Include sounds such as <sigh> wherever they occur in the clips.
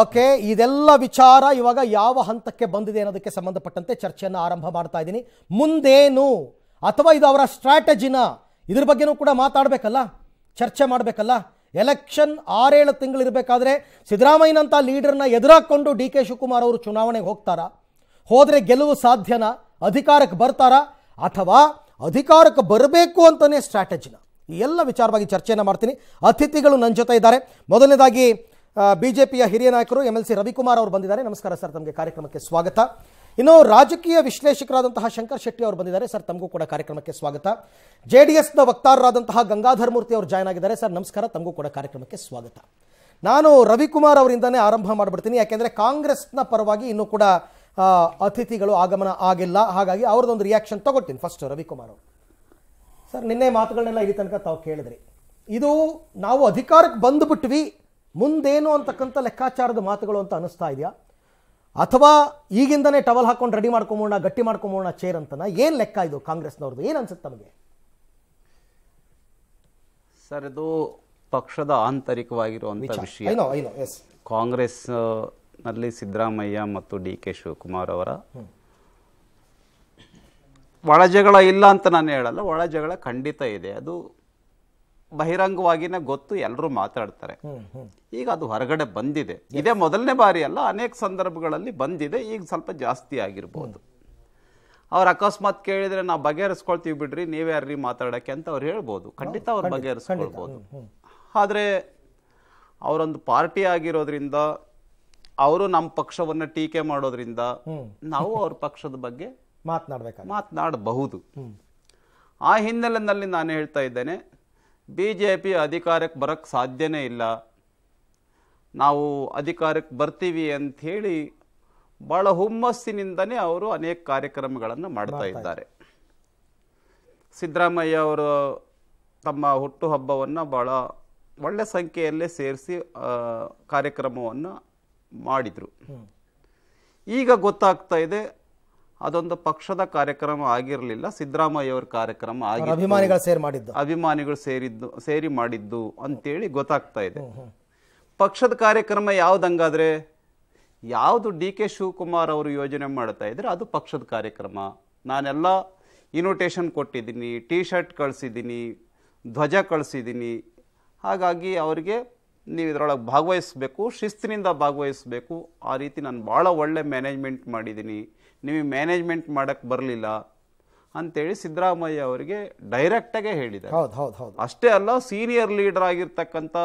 okay ಇದೆಲ್ಲ ವಿಚಾರ ಇವಾಗ ಯಾವ ಹಂತಕ್ಕೆ ಬಂದಿದೆ ಅನ್ನೋದಕ್ಕೆ ಸಂಬಂಧಪಟ್ಟಂತೆ ಚರ್ಚೆಯನ್ನು ಆರಂಭ ಮಾಡ್ತಾ ಇದ್ದೀನಿ ಮುಂದೇನು ಅಥವಾ ಇದು ಅವರ ಸ್ಟ್ರಾಟಜಿನ ಇದ್ರ ಬಗ್ಗೆನೂ ಕೂಡ ಮಾತಾಡಬೇಕಲ್ಲ ಚರ್ಚೆ ಮಾಡಬೇಕಲ್ಲ ಎಲೆಕ್ಷನ್ ಆರೇಳು ತಿಂಗಳಿರಬೇಕಾದ್ರೆ ಸಿದ್ದರಾಮಯ್ಯನಂಥ ಲೀಡರ್ನ ಎದುರಾಕೊಂಡು ಡಿ ಕೆ ಶಿವಕುಮಾರ್ ಅವರು ಚುನಾವಣೆಗೆ ಹೋಗ್ತಾರಾ ಹೋದರೆ ಗೆಲುವು ಸಾಧ್ಯನಾ ಅಧಿಕಾರಕ್ಕೆ ಬರ್ತಾರಾ ಅಥವಾ ಅಧಿಕಾರಕ್ಕೆ ಬರಬೇಕು ಅಂತಲೇ ಸ್ಟ್ರಾಟಜಿನ ಎಲ್ಲ ವಿಚಾರವಾಗಿ ಚರ್ಚೆಯನ್ನು ಮಾಡ್ತೀನಿ ಅತಿಥಿಗಳು ನನ್ನ ಜೊತೆ ಇದ್ದಾರೆ ಮೊದಲನೇದಾಗಿ ಬಿಜೆಪಿಯ ಹಿರಿಯ ನಾಯಕರು ಎಂ ಎಲ್ ಸಿ ರವಿಕುಮಾರ್ ಅವರು ಬಂದಿದ್ದಾರೆ ನಮಸ್ಕಾರ ಸರ್ ತಮಗೆ ಕಾರ್ಯಕ್ರಮಕ್ಕೆ ಸ್ವಾಗತ ಇನ್ನು ರಾಜಕೀಯ ವಿಶ್ಲೇಷಕರಾದಂತಹ ಶಂಕರ್ ಶೆಟ್ಟಿ ಅವರು ಬಂದಿದ್ದಾರೆ ಸರ್ ತಮಗೂ ಕೂಡ ಕಾರ್ಯಕ್ರಮಕ್ಕೆ ಸ್ವಾಗತ ಜೆ ಡಿ ಎಸ್ನ ವಕ್ತಾರರಾದಂತಹ ಗಂಗಾಧರ್ ಮೂರ್ತಿ ಅವರು ಜಾಯ್ನ್ ಆಗಿದ್ದಾರೆ ಸರ್ ನಮಸ್ಕಾರ ತಮಗೂ ಕೂಡ ಕಾರ್ಯಕ್ರಮಕ್ಕೆ ಸ್ವಾಗತ ನಾನು ರವಿಕುಮಾರ್ ಅವರಿಂದನೇ ಆರಂಭ ಮಾಡಿಬಿಡ್ತೀನಿ ಯಾಕೆಂದರೆ ಕಾಂಗ್ರೆಸ್ನ ಪರವಾಗಿ ಇನ್ನೂ ಕೂಡ ಅತಿಥಿಗಳು ಆಗಮನ ಆಗಿಲ್ಲ ಹಾಗಾಗಿ ಅವ್ರದ್ದೊಂದು ರಿಯಾಕ್ಷನ್ ತಗೊಳ್ತೀನಿ ಫಸ್ಟ್ ರವಿಕುಮಾರ್ ಅವರು ಸರ್ ನಿನ್ನೆ ಮಾತುಗಳನ್ನೆಲ್ಲ ಇಲ್ಲಿ ತನಕ ತಾವು ಕೇಳಿದ್ರಿ ಇದು ನಾವು ಅಧಿಕಾರಕ್ಕೆ ಬಂದುಬಿಟ್ವಿ ಮುಂದೇನು ಅಂತಕ್ಕಂಥ ಲೆಕ್ಕಾಚಾರದ ಮಾತುಗಳು ಅಂತ ಅನಿಸ್ತಾ ಇದೆಯಾ ಅಥವಾ ಈಗಿಂದನೇ ಟವಲ್ ಹಾಕೊಂಡು ರೆಡಿ ಮಾಡ್ಕೊಂಬೋಣ ಗಟ್ಟಿ ಮಾಡ್ಕೊಂಬೋಣ ಚೇರ್ ಅಂತನ ಏನು ಲೆಕ್ಕ ಇದು ಕಾಂಗ್ರೆಸ್ನವ್ರದ್ದು ಏನು ಅನ್ಸುತ್ತೆ ನಮಗೆ ಸರ್ ಇದು ಪಕ್ಷದ ಆಂತರಿಕವಾಗಿರುವಂಥ ವಿಷಯ ಕಾಂಗ್ರೆಸ್ ನಲ್ಲಿ ಸಿದ್ದರಾಮಯ್ಯ ಮತ್ತು ಡಿ ಕೆ ಶಿವಕುಮಾರ್ ಅವರ ಒಳಜಗಳ ಇಲ್ಲ ಅಂತ ನಾನು ಹೇಳಲ್ಲ ಒಳಜಗಳ ಖಂಡಿತ ಇದೆ ಅದು ಬಹಿರಂಗವಾಗಿನೇ ಗೊತ್ತು ಎಲ್ಲರೂ ಮಾತಾಡ್ತಾರೆ ಈಗ ಅದು ಹೊರಗಡೆ ಬಂದಿದೆ ಇದೇ ಮೊದಲನೇ ಬಾರಿ ಅಲ್ಲ ಅನೇಕ ಸಂದರ್ಭಗಳಲ್ಲಿ ಬಂದಿದೆ ಈಗ ಸ್ವಲ್ಪ ಜಾಸ್ತಿ ಆಗಿರ್ಬೋದು ಅವ್ರು ಅಕಸ್ಮಾತ್ ಕೇಳಿದರೆ ನಾವು ಬಗೆಹರಿಸ್ಕೊಳ್ತೀವಿ ಬಿಡ್ರಿ ನೀವೇ ಯಾರ್ರಿ ಮಾತಾಡೋಕ್ಕೆ ಅಂತ ಅವ್ರು ಹೇಳ್ಬೋದು ಖಂಡಿತ ಅವ್ರು ಬಗೆಹರಿಸ್ಕೊಳ್ಬೋದು ಆದರೆ ಅವರೊಂದು ಪಾರ್ಟಿ ಆಗಿರೋದ್ರಿಂದ ಅವರು ನಮ್ಮ ಪಕ್ಷವನ್ನು ಟೀಕೆ ಮಾಡೋದ್ರಿಂದ ನಾವು ಅವ್ರ ಪಕ್ಷದ ಬಗ್ಗೆ ಮಾತನಾಡಬೇಕು ಮಾತನಾಡಬಹುದು ಆ ಹಿನ್ನೆಲೆಯಲ್ಲಿ ನಾನು ಹೇಳ್ತಾ ಇದ್ದೇನೆ ಬಿ ಜೆ ಪಿ ಅಧಿಕಾರಕ್ಕೆ ಬರೋಕ್ಕೆ ಸಾಧ್ಯನೇ ಇಲ್ಲ ನಾವು ಅಧಿಕಾರಕ್ಕೆ ಬರ್ತೀವಿ ಅಂಥೇಳಿ ಭಾಳ ಹುಮ್ಮಸ್ಸಿನಿಂದನೇ ಅವರು ಅನೇಕ ಕಾರ್ಯಕ್ರಮಗಳನ್ನು ಮಾಡ್ತಾ ಇದ್ದಾರೆ ಸಿದ್ದರಾಮಯ್ಯ ಅವರು ತಮ್ಮ ಹುಟ್ಟುಹಬ್ಬವನ್ನು ಭಾಳ ಒಳ್ಳೆ ಸಂಖ್ಯೆಯಲ್ಲೇ ಸೇರಿಸಿ ಕಾರ್ಯಕ್ರಮವನ್ನು ಮಾಡಿದರು ಈಗ ಗೊತ್ತಾಗ್ತಾ ಇದೆ ಅದೊಂದು ಪಕ್ಷದ ಕಾರ್ಯಕ್ರಮ ಆಗಿರಲಿಲ್ಲ ಸಿದ್ದರಾಮಯ್ಯ ಅವರ ಕಾರ್ಯಕ್ರಮ ಆಗಿ ಅಭಿಮಾನಿಗಳು ಸೇರಿ ಮಾಡಿದ್ದು ಅಭಿಮಾನಿಗಳು ಸೇರಿದ್ದು ಸೇರಿ ಮಾಡಿದ್ದು ಅಂತೇಳಿ ಗೊತ್ತಾಗ್ತಾ ಇದೆ ಪಕ್ಷದ ಕಾರ್ಯಕ್ರಮ ಯಾವ್ದಂಗಾದ್ರೆ ಯಾವುದು ಡಿ ಕೆ ಶಿವಕುಮಾರ್ ಅವರು ಯೋಜನೆ ಮಾಡ್ತಾ ಇದ್ರೆ ಅದು ಪಕ್ಷದ ಕಾರ್ಯಕ್ರಮ ನಾನೆಲ್ಲ ಇನ್ವಿಟೇಷನ್ ಕೊಟ್ಟಿದ್ದೀನಿ ಟಿ ಶರ್ಟ್ ಕಳಿಸಿದ್ದೀನಿ ಧ್ವಜ ಕಳಿಸಿದ್ದೀನಿ ಹಾಗಾಗಿ ಅವರಿಗೆ ನೀವು ಇದರೊಳಗೆ ಭಾಗವಹಿಸಬೇಕು ಶಿಸ್ತಿನಿಂದ ಭಾಗವಹಿಸಬೇಕು ಆ ರೀತಿ ನಾನು ಭಾಳ ಒಳ್ಳೆ ಮ್ಯಾನೇಜ್ಮೆಂಟ್ ಮಾಡಿದ್ದೀನಿ ನೀವು ಮ್ಯಾನೇಜ್ಮೆಂಟ್ ಮಾಡೋಕ್ಕೆ ಬರಲಿಲ್ಲ ಅಂತೇಳಿ ಸಿದ್ದರಾಮಯ್ಯ ಅವರಿಗೆ ಡೈರೆಕ್ಟಾಗೇ ಹೇಳಿದ್ದಾರೆ ಹೌದು ಹೌದು ಹೌದು ಅಷ್ಟೇ ಅಲ್ಲ ಸೀನಿಯರ್ ಲೀಡರ್ ಆಗಿರ್ತಕ್ಕಂಥ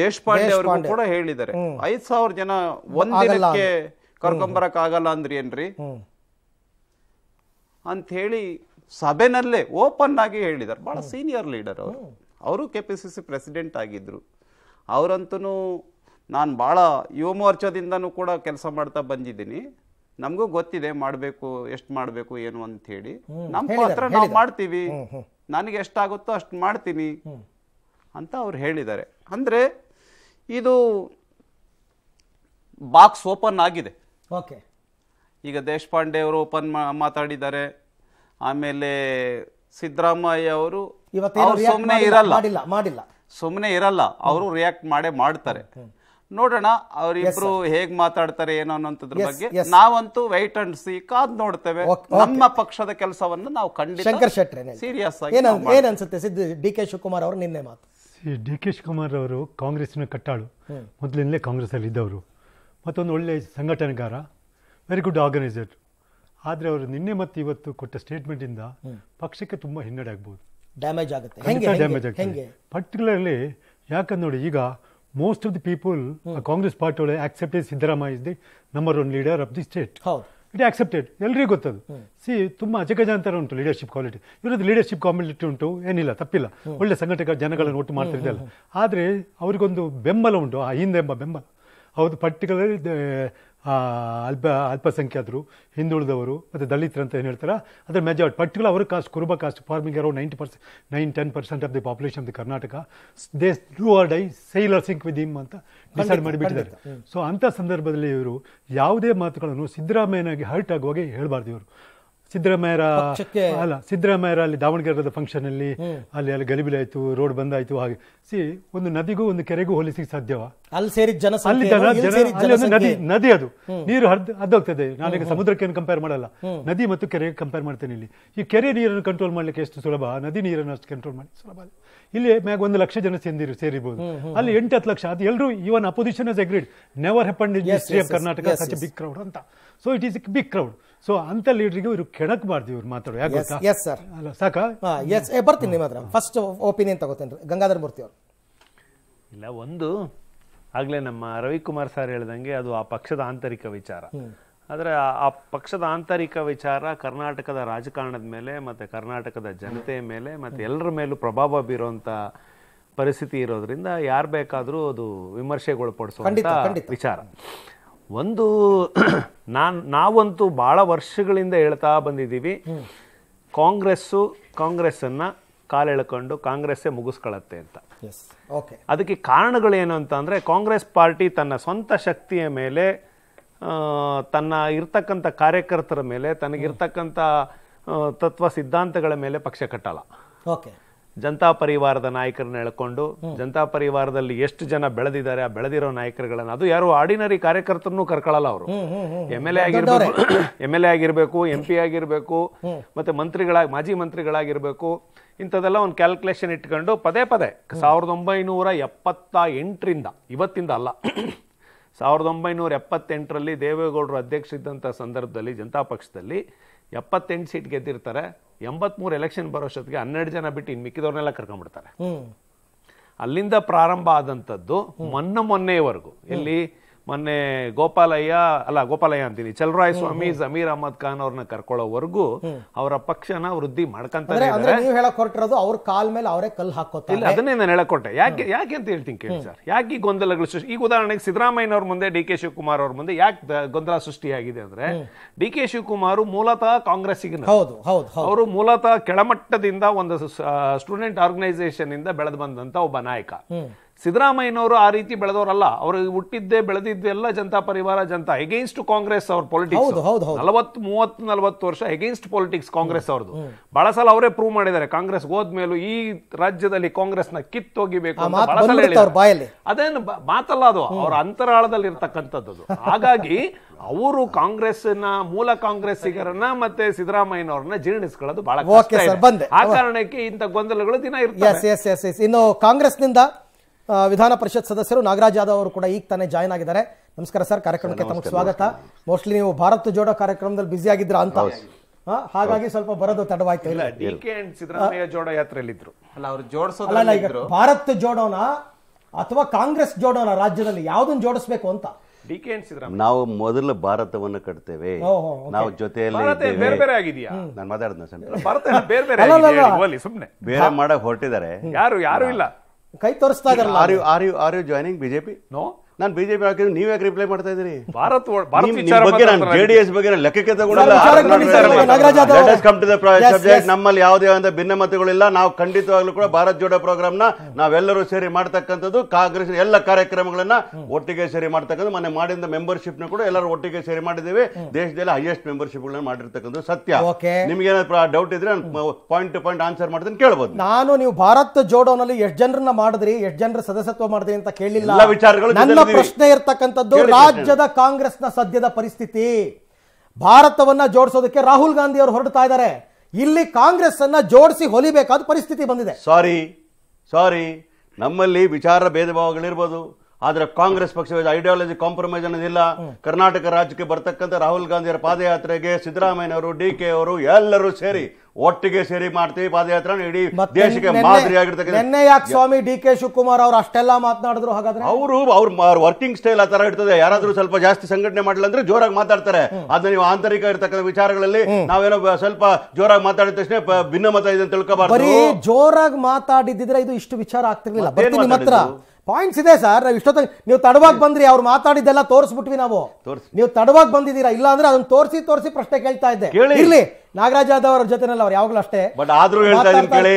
ದೇಶಪಾಂಡೆ ಅವ್ರಿಗೂ ಕೂಡ ಹೇಳಿದ್ದಾರೆ ಐದು ಸಾವಿರ ಜನ ಒಂದಿನಕ್ಕೆ ಆಗಲ್ಲ ಅಂದ್ರಿ ಏನ್ರಿ ಅಂತ ಹೇಳಿ ಸಭೆನಲ್ಲೇ ಓಪನ್ ಆಗಿ ಹೇಳಿದ್ದಾರೆ ಬಹಳ ಸೀನಿಯರ್ ಲೀಡರ್ ಅವರು ಅವರು K P C C president ಆಗಿದ್ರು ಅವರಂತೂ ನಾನು ಭಾಳ ಯುವ ಮೋರ್ಚಾದಿಂದನೂ ಕೂಡ ಕೆಲಸ ಮಾಡ್ತಾ ಬಂದಿದ್ದೀನಿ ನಮಗೂ ಗೊತ್ತಿದೆ ಮಾಡಬೇಕು ಎಷ್ಟು ಮಾಡಬೇಕು ಏನು ಅಂತ ಹೇಳಿ ನಮ್ಮ ಹತ್ರ ನಾವು ಮಾಡ್ತೀವಿ ನನಗೆ ಎಷ್ಟಾಗುತ್ತೋ ಅಷ್ಟು ಮಾಡ್ತೀನಿ ಅಂತ ಅವ್ರು ಹೇಳಿದ್ದಾರೆ ಅಂದರೆ ಇದು ಬಾಕ್ಸ್ ಓಪನ್ ಆಗಿದೆ ಓಕೆ ಈಗ ದೇಶಪಾಂಡೆ ಅವರು ಓಪನ್ ಮಾತಾಡಿದ್ದಾರೆ ಆಮೇಲೆ ಸಿದ್ದರಾಮಯ್ಯ ಅವರು ಸುಮ್ಮನೆ ಇರಲ್ಲ ಮಾಡಿಲ್ಲ ಮಾಡಿಲ್ಲ ಸುಮ್ಮನೆ ಇರಲ್ಲ ಅವರು ರಿಯಾಕ್ಟ್ ಮಾಡೇ ಮಾಡ್ತಾರೆ ನೋಡೋಣ ಅವರಿಬ್ರು ಹೇಗ್ ಮಾತಾಡ್ತಾರೆ ಏನೋ ಅನ್ನೋದ್ರ ಬಗ್ಗೆ ನಾವಂತೂ ವೈಟ್ ಅಂಡ್ ಸಿ ಕಾದ್ ನೋಡ್ತೇವೆ ನಮ್ಮ ಪಕ್ಷದ ಕೆಲಸವನ್ನು ನಾವು ಖಂಡಿತ ಶಂಕರ್ ಸೀರಿಯಸ್ ಆಗಿ ಅನ್ಸುತ್ತೆ ಡಿ ಕೆ ಶಿವಕುಮಾರ್ ಅವರು ನಿನ್ನೆ ಮಾತು ಡಿ ಕೆ ಶಿವಕುಮಾರ್ ಅವರು ಕಾಂಗ್ರೆಸ್ನ ಕಟ್ಟಾಳು ಮೊದಲಿಂದಲೇ ಕಾಂಗ್ರೆಸ್ ಅಲ್ಲಿ ಇದ್ದವರು ಮತ್ತೊಂದು ಒಳ್ಳೆ ಸಂಘಟನೆಗಾರ ವೆರಿ ಗುಡ್ ಆರ್ಗನೈಸರ್ ಆದ್ರೆ ಅವರು ನಿನ್ನೆ ಮತ್ತು ಇವತ್ತು ಕೊಟ್ಟ ಸ್ಟೇಟ್ಮೆಂಟಿಂದ ಪಕ್ಷಕ್ಕೆ ತುಂಬ ಹಿನ್ನಡೆ ಆಗ್ಬೋದು ಡ್ಯಾಮೇಜ್ ಆಗುತ್ತೆ ಡ್ಯಾಮೇಜ್ ಆಗುತ್ತೆ ಪರ್ಟಿಕ್ಯುಲರ್ಲಿ ಯಾಕಂದ್ರೆ ನೋಡಿ ಈಗ most of the people Congress party ಒಳಗೆ accepted Siddaramaiah is the number one leader of the state it accepted ಎಲ್ರಿಗೂ ಗೊತ್ತದು ಸಿ ತುಂಬಾ ಅಜಗಜಾಂತರ ಉಂಟು ಲೀಡರ್ಶಿಪ್ ಕ್ವಾಲಿಟಿ ಇವರದ್ದು ಲೀಡರ್ಶಿಪ್ ಕಾಮಿಲಿಟಿ ಉಂಟು ಏನಿಲ್ಲ ತಪ್ಪಿಲ್ಲ ಒಳ್ಳೆ ಸಂಘಟಕ ಜನಗಳನ್ನು ಒಟ್ಟು ಮಾಡ್ತಿದ್ದಲ್ಲ ಆದರೆ ಅವರಿಗೊಂದು ಬೆಂಬಲ ಉಂಟು ಆ ಹಿಂದೆ ಎಂಬ ಬೆಂಬಲ ಹೌದು ಪರ್ಟಿಕ್ಯುಲರ್ ಅಲ್ಪ ಅಲ್ಪಸಂಖ್ಯಾತರು ಹಿಂದುಳಿದವರು ಮತ್ತು ದಲಿತರು ಅಂತ ಏನು ಹೇಳ್ತಾರೆ ಅದರ ಮೆಜಾರಿಟಿ ಪರ್ಟಿಕ್ಯುಲರ್ ಅವರು caste Kuruba caste forming around ninety percent nine ten percent of the population of the Karnataka they you are die sailor sink with him ಅಂತ ಡಿಸೈಡ್ ಮಾಡಿಬಿಟ್ಟಿದ್ದಾರೆ ಸೊ ಅಂಥ ಸಂದರ್ಭದಲ್ಲಿ ಇವರು ಯಾವುದೇ ಮಾತುಗಳನ್ನು ಸಿದ್ದರಾಮಯ್ಯನಾಗಿ ಹರ್ಟ್ ಆಗುವಾಗೆ ಹೇಳಬಾರ್ದು ಇವರು ಸಿದ್ದರಾಮಯ್ಯರ ಅಲ್ಲ ಸಿದ್ದರಾಮಯ್ಯರ ಅಲ್ಲಿ ದಾವಣಗೆರೆದ ಫಂಕ್ಷನ್ ಅಲ್ಲಿ ಅಲ್ಲಿ ಅಲ್ಲಿ ಗಲಿಬಿಲಿ ಆಯ್ತು ರೋಡ್ ಬಂದಾಯಿತು ಹಾಗೆ ಸಿ ಒಂದು ನದಿಗೂ ಒಂದು ಕೆರೆಗೂ ಹೋಲಿಸಿ ಸಾಧ್ಯವಾ ಅಲ್ಲಿ ಸೇರಿ ಜನ ಅಲ್ಲಿ ನದಿ ನದಿ ಅದು ನೀರು ಹರಿದು ಹದ್ದೋಗ್ತದೆ ನಾನೀಗ ಸಮುದ್ರಕ್ಕೆ ಕಂಪೇರ್ ಮಾಡಲ್ಲ ನದಿ ಮತ್ತು ಕೆರೆಗೆ ಕಂಪೇರ್ ಮಾಡ್ತೇನೆ ಇಲ್ಲಿ ಈ ಕೆರೆ ನೀರನ್ನು ಕಂಟ್ರೋಲ್ ಮಾಡ್ಲಿಕ್ಕೆ ಎಷ್ಟು ಸುಲಭ ನದಿ ನೀರನ್ನು ಅಷ್ಟು ಕಂಟ್ರೋಲ್ ಮಾಡಿ ಸುಲಭ ಇಲ್ಲಿ ಮ್ಯಾಗ ಒಂದು ಲಕ್ಷ ಜನ ಸೇರಿರು ಸೇರಿಬಹುದು ಅಲ್ಲಿ ಎಂಟು ಹತ್ತು ಲಕ್ಷ ಅದು ಎಲ್ಲರೂ even opposition is agreed never happened in history of Karnataka such big crowd ಅಂತ so it is big crowd so ಅಂತ ಲೀಡರ್ಗೆ ಇವರು ಕೆಣಕ್ ಮಾಡ್ದಿ ಇವ್ರು ಮಾತಾಡೋ ಯಾಕೆ ಎಸ್ ಸರ್ ಸಾಕಾ ಎಸ್ ಬರ್ತೀನಿ ನಿಮ್ಮ ಫಸ್ಟ್ ಒಪಿನಿಯನ್ ತಗೋತೀನಿ ಗಂಗಾಧರ ಮೂರ್ತಿ ಅವರು ಇಲ್ಲ ಒಂದು ಆಗಲೇ ನಮ್ಮ ರವಿಕುಮಾರ್ ಸರ್ ಹೇಳ್ದಂಗೆ ಅದು ಆ ಪಕ್ಷದ ಆಂತರಿಕ ವಿಚಾರ ಆದರೆ ಆ ಪಕ್ಷದ ಆಂತರಿಕ ವಿಚಾರ ಕರ್ನಾಟಕದ ರಾಜಕಾರಣದ ಮೇಲೆ ಮತ್ತು ಕರ್ನಾಟಕದ ಜನತೆ ಮೇಲೆ ಮತ್ತು ಎಲ್ಲರ ಮೇಲೂ ಪ್ರಭಾವ ಬೀರುವಂಥ ಪರಿಸ್ಥಿತಿ ಇರೋದ್ರಿಂದ ಯಾರು ಬೇಕಾದರೂ ಅದು ವಿಮರ್ಶೆಗೊಳಪಡಿಸುವಂಥ ವಿಚಾರ ಒಂದು <clears throat> ನಾನು ನಾವಂತೂ ಭಾಳ ವರ್ಷಗಳಿಂದ ಹೇಳ್ತಾ ಬಂದಿದ್ದೀವಿ ಕಾಂಗ್ರೆಸ್ಸು ಕಾಂಗ್ರೆಸ್ಸನ್ನು ಕಾಲೆಳ್ಕೊಂಡು ಕಾಂಗ್ರೆಸ್ಸೇ ಮುಗಿಸ್ಕೊಳ್ಳುತ್ತೆ ಅಂತ ಓಕೆ ಅದಕ್ಕೆ ಕಾರಣಗಳೇನು ಅಂತ ಅಂದರೆ ಕಾಂಗ್ರೆಸ್ ಪಾರ್ಟಿ ತನ್ನ ಸ್ವಂತ ಶಕ್ತಿಯ ಮೇಲೆ ತನ್ನ ಇರ್ತಕ್ಕಂಥ ಕಾರ್ಯಕರ್ತರ ಮೇಲೆ ತನಗಿರ್ತಕ್ಕಂಥ ತತ್ವ ಸಿದ್ಧಾಂತಗಳ ಮೇಲೆ ಪಕ್ಷ ಕಟ್ಟಲ್ಲ ಓಕೆ ಜನತಾ ಪರಿವಾರದ ನಾಯಕರನ್ನ ಎಳ್ಕೊಂಡು ಜನತಾ ಪರಿವಾರದಲ್ಲಿ ಎಷ್ಟು ಜನ ಬೆಳೆದಿದ್ದಾರೆ ಆ ಬೆಳೆದಿರೋ ನಾಯಕರುಗಳನ್ನ ಅದು ಯಾರು ಆರ್ಡಿನರಿ ಕಾರ್ಯಕರ್ತರನ್ನು ಕರ್ಕೊಳ್ಳಲ್ಲ ಅವರು ಎಮ್ ಎಲ್ ಎ ಆಗಿರ್ಬೇಕು <coughs> ಎಮ್ ಎಲ್ ಎ ಆಗಿರ್ಬೇಕು ಎಂ ಪಿ ಆಗಿರ್ಬೇಕು ಮತ್ತೆ ಮಂತ್ರಿಗಳಾಗಿ ಮಾಜಿ ಮಂತ್ರಿಗಳಾಗಿರ್ಬೇಕು ಇಂಥದೆಲ್ಲ ಒಂದು ಕ್ಯಾಲ್ಕುಲೇಷನ್ ಇಟ್ಕೊಂಡು ಪದೇ ಪದೇ ಸಾವಿರದ ಒಂಬೈನೂರ ಎಪ್ಪತ್ತ ಎಂಟರಿಂದ ಇವತ್ತಿಂದ ಅಲ್ಲ <coughs> ಸಾವಿರದ ಒಂಬೈನೂರ ಎಪ್ಪತ್ತೆಂಟರಲ್ಲಿ ದೇವೇಗೌಡರು ಅಧ್ಯಕ್ಷ ಇದ್ದಂಥ ಸಂದರ್ಭದಲ್ಲಿ ಜನತಾ ಪಕ್ಷದಲ್ಲಿ ಎಪ್ಪತ್ತೆಂಟು ಸೀಟ್ ಗೆದ್ದಿರ್ತಾರೆ ಎಂಬತ್ಮೂರು ಎಲೆಕ್ಷನ್ ಬರೋಷ್ಟೊತ್ತಿಗೆ ಹನ್ನೆರಡು ಜನ ಬಿಟ್ಟು ಇನ್ ಮಿಕ್ಕಿದವ್ರನ್ನೆಲ್ಲ ಕರ್ಕೊಂಡ್ಬಿಡ್ತಾರೆ ಅಲ್ಲಿಂದ ಪ್ರಾರಂಭ ಆದಂಥದ್ದು ಮೊನ್ನೆ ಮೊನ್ನೆಯವರೆಗೂ ಇಲ್ಲಿ ಮೊನ್ನೆ ಗೋಪಾಲಯ್ಯ ಅಲ್ಲ ಗೋಪಾಲಯ್ಯ ಅಂತೀನಿ ಚಲರಾಯ್ ಸ್ವಾಮಿ ಜಮೀರ್ ಅಹಮದ್ ಖಾನ್ ಅವ್ರನ್ನ ಕರ್ಕೊಳ್ಳೋವರೆಗೂ ಅವರ ಪಕ್ಷನ ವೃದ್ಧಿ ಮಾಡ್ಕಂತಾರೆ ಹೊರಟಿರೋದು ಅವ್ರ ಕಾಲ್ ಮೇಲೆ ಅವರೇ ಕಲ್ಲು ಹಾಕೋತಾರೆ ಇಲ್ಲ ಅದನ್ನೇ ನಾನು ಯಾಕೆ ಯಾಕೆ ಅಂತ ಹೇಳ್ತೀನಿ ಕೇಳಿ ಸರ್ ಯಾಕೆ ಗೊಂದಲಗಳು ಸೃಷ್ಟಿ ಈಗ ಉದಾಹರಣೆಗೆ ಅವ್ರ ಮುಂದೆ ಡಿ ಕೆ ಶಿವಕುಮಾರ್ ಅವ್ರ ಮುಂದೆ ಯಾಕೆ ಗೊಂದಲ ಸೃಷ್ಟಿಯಾಗಿದೆ ಅಂದ್ರೆ ಡಿ ಕೆ ಶಿವಕುಮಾರ್ ಮೂಲತಃ ಕಾಂಗ್ರೆಸ್ ಹೌದು ಹೌದು ಅವರು ಮೂಲತಃ ಕೆಳಮಟ್ಟದಿಂದ ಒಂದು ಸ್ಟೂಡೆಂಟ್ ಆರ್ಗನೈಸೇಷನ್ ಇಂದ ಬೆಳೆದು ಬಂದಂತ ಒಬ್ಬ ನಾಯಕ ಸಿದ್ದರಾಮಯ್ಯನವರು ಆ ರೀತಿ ಬೆಳೆದವರಲ್ಲ ಅವರು ಹುಟ್ಟಿದ್ದೇ ಬೆಳೆದಿದ್ದೆ ಎಲ್ಲ ಜನತಾ ಪರಿವಾರ ಜನತಾ ಎಗೇನ್ಸ್ಟ್ ಕಾಂಗ್ರೆಸ್ ಅವ್ರ ಪಾಲಿಟಿಕ್ಸ್ ನಲವತ್ತು ಮೂವತ್ತು ನಲವತ್ತು ವರ್ಷ ಎಗೇನ್ಸ್ಟ್ ಪಾಲಿಟಿಕ್ಸ್ ಕಾಂಗ್ರೆಸ್ ಅವ್ರದ್ದು ಬಹಳ ಸಲ ಅವರೇ ಪ್ರೂವ್ ಮಾಡಿದ್ದಾರೆ ಕಾಂಗ್ರೆಸ್ ಹೋದ್ಮೇಲೂ ಈ ರಾಜ್ಯದಲ್ಲಿ ಕಾಂಗ್ರೆಸ್ ನ ಕಿತ್ತೋಗಿಬೇಕು ಅಂತ ಅದೇನು ಮಾತಲ್ಲ ಅದು ಅವ್ರ ಅಂತರಾಳದಲ್ಲಿ ಇರ್ತಕ್ಕಂಥದ್ದು ಹಾಗಾಗಿ ಅವರು ನ ಮೂಲ ಕಾಂಗ್ರೆಸ್ಸಿಗರನ್ನ ಮತ್ತೆ ಸಿದ್ದರಾಮಯ್ಯನವ್ರನ್ನ ಜೀರ್ಣಿಸ್ಕೊಳ್ಳೋದು ಬಹಳ ಆ ಕಾರಣಕ್ಕೆ ಇಂಥ ಗೊಂದಲಗಳು ದಿನ ಇರ್ತವೆ ಇನ್ನು ಕಾಂಗ್ರೆಸ್ನಿಂದ ವಿಧಾನ ಪರಿಷತ್ ಸದಸ್ಯರು ನಾಗರಾಜ್ ಯಾದವ್ ಅವರು ಕೂಡ ಈಗ ತಾನೇ ಜಾಯ್ನ್ ಆಗಿದ್ದಾರೆ ನಮಸ್ಕಾರ ಸರ್ ಕಾರ್ಯಕ್ರಮಕ್ಕೆ ತಮಗೆ ಸ್ವಾಗತ ಮೋಸ್ಟ್ಲಿ ನೀವು ಭಾರತ್ ಜೋಡೋ ಕಾರ್ಯಕ್ರಮದಲ್ಲಿ ಬ್ಯುಸಿ ಆಗಿದ್ರ ಅಂತ ಹಾಗಾಗಿ ಸ್ವಲ್ಪ ಬರೋದು ತಡವಾಯ್ತು ಇಲ್ಲ ಡಿ ಅಲ್ಲ ಭಾರತ್ ಜೋಡೋನ ಅಥವಾ ಕಾಂಗ್ರೆಸ್ ಜೋಡೋನ ರಾಜ್ಯದಲ್ಲಿ ಯಾವ್ದನ್ನ ಜೋಡಿಸ್ಬೇಕು ಅಂತ ಡಿ ನಾವು ಮೊದಲು ಭಾರತವನ್ನು ಕಟ್ತೇವೆ ನಾವು ಜೊತೆಯಲ್ಲಿ ಬೇರೆ ಬೇರೆ ಬೇರೆ ಬೇರೆ ಮಾಡಕ್ ಹೊರಟಿದ್ದಾರೆ ಯಾರು ಯಾರು ಇಲ್ಲ ಕೈ ತೋರಿಸ್ತಾ ಇದಾರಲ್ಲ are you are you are you joining BJP no ನಾನು ಬಿಜೆಪಿ ಹಾಕಿದ್ರೆ ನೀವ್ ಯಾಕೆ ರಿಪ್ಲೈ ಮಾಡ್ತಾ ಇದ್ದೀರಿ ಭಾರತ್ ಬಗ್ಗೆ ನಾನು ಜೆಡಿಎಸ್ ಬಗ್ಗೆ ಲೆಕ್ಕಕ್ಕೆ ತಗೊಂಡಿಲ್ಲ ನಮ್ಮಲ್ಲಿ ಯಾವುದೇ ಅಂತ ಮತಗಳಿಲ್ಲ ನಾವು ಖಂಡಿತವಾಗ್ಲೂ ಕೂಡ ಭಾರತ್ ಜೋಡೋ ಪ್ರೋಗ್ರಾಮ್ ನ ನಾವೆಲ್ಲರೂ ಸೇರಿ ಮಾಡ್ತಕ್ಕಂಥದ್ದು ಕಾಂಗ್ರೆಸ್ ಎಲ್ಲ ಕಾರ್ಯಕ್ರಮಗಳನ್ನ ಒಟ್ಟಿಗೆ ಸೇರಿ ಮಾಡ್ತಕ್ಕಂಥ ಮನೆ ಮಾಡಿದ ಮೆಂಬರ್ಶಿಪ್ ನ ಕೂಡ ಎಲ್ಲರೂ ಒಟ್ಟಿಗೆ ಸೇರಿ ಮಾಡಿದ್ದೇವೆ ದೇಶದಲ್ಲಿ ಹೈಯೆಸ್ಟ್ ಮೆಂಬರ್ಶಿಪ್ ಗಳನ್ನ ಮಾಡಿರ್ತಕ್ಕಂಥ ಸತ್ಯ ನಿಮ್ಗೆ ಏನಾದ್ರು ಡೌಟ್ ಇದ್ರೆ ಪಾಯಿಂಟ್ ಟು ಪಾಯಿಂಟ್ ಆನ್ಸರ್ ಮಾಡ್ತೀನಿ ಕೇಳ್ಬೋದು ನಾನು ನೀವು ಭಾರತ್ ಜೋಡೋನಲ್ಲಿ ಎಷ್ಟು ಜನರನ್ನ ಮಾಡಿದ್ರಿ ಎಷ್ಟು ಜನರ ಸದಸ್ಯತ್ವ ಮಾಡಿದ್ರಿ ಅಂತ ಕೇಳಿಲ್ಲ ವಿಚಾರಗಳು ಪ್ರಶ್ನೆ ಇರ್ತಕ್ಕಂಥದ್ದು ರಾಜ್ಯದ ಕಾಂಗ್ರೆಸ್ನ ಸದ್ಯದ ಪರಿಸ್ಥಿತಿ ಭಾರತವನ್ನ ಜೋಡಿಸೋದಕ್ಕೆ ರಾಹುಲ್ ಗಾಂಧಿ ಅವರು ಹೊರಡ್ತಾ ಇದ್ದಾರೆ ಇಲ್ಲಿ ಕಾಂಗ್ರೆಸ್ ಅನ್ನ ಜೋಡಿಸಿ ಹೊಲಿಬೇಕಾದ ಪರಿಸ್ಥಿತಿ ಬಂದಿದೆ ಸಾರಿ ಸಾರಿ ನಮ್ಮಲ್ಲಿ ವಿಚಾರ ಭೇದ ಭಾವಗಳಿರ್ಬೋದು ಆದ್ರೆ ಕಾಂಗ್ರೆಸ್ ಪಕ್ಷ ಐಡಿಯಾಲಜಿ ಕಾಂಪ್ರಮೈಸ್ ಅನ್ನೋದಿಲ್ಲ ಕರ್ನಾಟಕ ರಾಜ್ಯಕ್ಕೆ ಬರ್ತಕ್ಕಂಥ ರಾಹುಲ್ ಗಾಂಧಿಯರ ಪಾದಯಾತ್ರೆಗೆ ಅವರು ಡಿ ಕೆ ಅವರು ಎಲ್ಲರೂ ಸೇರಿ ಒಟ್ಟಿಗೆ ಸೇರಿ ಮಾಡ್ತೀವಿ ಪಾದಯಾತ್ರೆ ಇಡೀ ದೇಶಕ್ಕೆ ಮಾದರಿ ಆಗಿರ್ತಕ್ಕಂಥ ಯಾಕೆ ಸ್ವಾಮಿ ಡಿ ಕೆ ಶಿವಕುಮಾರ್ ಅವರು ಅಷ್ಟೆಲ್ಲ ಮಾತನಾಡಿದ್ರು ಹಾಗಾದ್ರೆ ಅವರು ಅವ್ರ ವರ್ಕಿಂಗ್ ಸ್ಟೈಲ್ ಆ ತರ ಇರ್ತದೆ ಯಾರಾದ್ರೂ ಸ್ವಲ್ಪ ಜಾಸ್ತಿ ಸಂಘಟನೆ ಮಾಡ್ಲಂದ್ರೆ ಅಂದ್ರೆ ಜೋರಾಗಿ ಮಾತಾಡ್ತಾರೆ ಅದನ್ನ ನೀವು ಆಂತರಿಕ ಇರ್ತಕ್ಕಂಥ ವಿಚಾರಗಳಲ್ಲಿ ನಾವೇನೋ ಸ್ವಲ್ಪ ಜೋರಾಗಿ ಮಾತಾಡಿದ ತಕ್ಷಣ ಭಿನ್ನ ಮತ ಇದೆ ಅಂತ ತಿಳ್ಕೋಬಾರ್ದು ಜೋರಾಗಿ ಮಾತಾಡಿದ್ರೆ ಇದು ಇಷ್ಟು ವಿಚಾರ ಆಗ್ತಿರ್ಲಿಲ್ಲ ಪಾಯಿಂಟ್ಸ್ ಇದೆ ಸರ್ ನಾವು ಇಷ್ಟೊತ್ತಿಗೆ ನೀವು ತಡವಾಗಿ ಬಂದ್ರಿ ಅವ್ರು ಮಾತಾಡಿದ್ದೆಲ್ಲ ತೋರಿಸ್ಬಿಟ್ವಿ ನಾವು ನೀವು ತಡವಾಗಿ ಬಂದಿದ್ದೀರಾ ಇಲ್ಲ ಅಂದ್ರೆ ಅದನ್ನ ತೋರಿಸಿ ತೋರಿಸಿ ಪ್ರಶ್ನೆ ಕೇಳ್ತಾ ಇದ್ದೆ ಇರ್ಲಿ ನಾಗರಾಜ್ ಯಾದವ್ ಅವರ ಜೊತೆನಲ್ಲಿ ಅವ್ರು ಯಾವಾಗಲೂ ಅಷ್ಟೇ ಬಟ್ ಆದ್ರೂ ಹೇಳ್ತಾ ಇದ್ದೀನಿ ಕೇಳಿ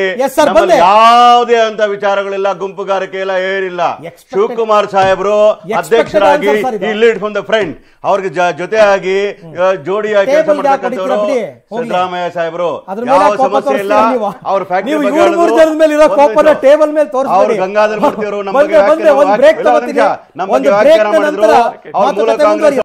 ಯಾವುದೇ ಅಂತ ವಿಚಾರಗಳಿಲ್ಲ ಗುಂಪುಗಾರಿಕೆ ಇಲ್ಲ ಏನಿಲ್ಲ ಶಿವಕುಮಾರ್ ಸಾಹೇಬ್ರು ಅಧ್ಯಕ್ಷರಾಗಿ ಇಲ್ಲಿ ಲೀಡ್ ಫ್ರಮ್ ದ ಫ್ರೆಂಡ್ ಅವ್ರಿಗೆ ಜೊತೆಯಾಗಿ ಜೋಡಿಯಾಗಿ ಕೆಲಸ ಮಾಡ್ತಕ್ಕಂಥವ್ರು ಸಿದ್ದರಾಮಯ್ಯ ಸಾಹೇಬ್ರು ಯಾವ ಸಮಸ್ಯೆ ಇಲ್ಲ ಅವ್ರ ಫ್ಯಾಕ್ಟರಿ ಮೇಲೆ ಇರೋ ಟೇಬಲ್ ಮೇಲೆ ತೋರಿಸಿ ಗಂಗಾಧರ್ ಮೂರ್ತಿಯವರು ನಮಗೆ ವ್ಯಾಖ್ಯಾನ ಮಾಡಿದ್ರು ಅವ್ರ ಮೂಲ ಕಾಂಗ್ರೆಸ್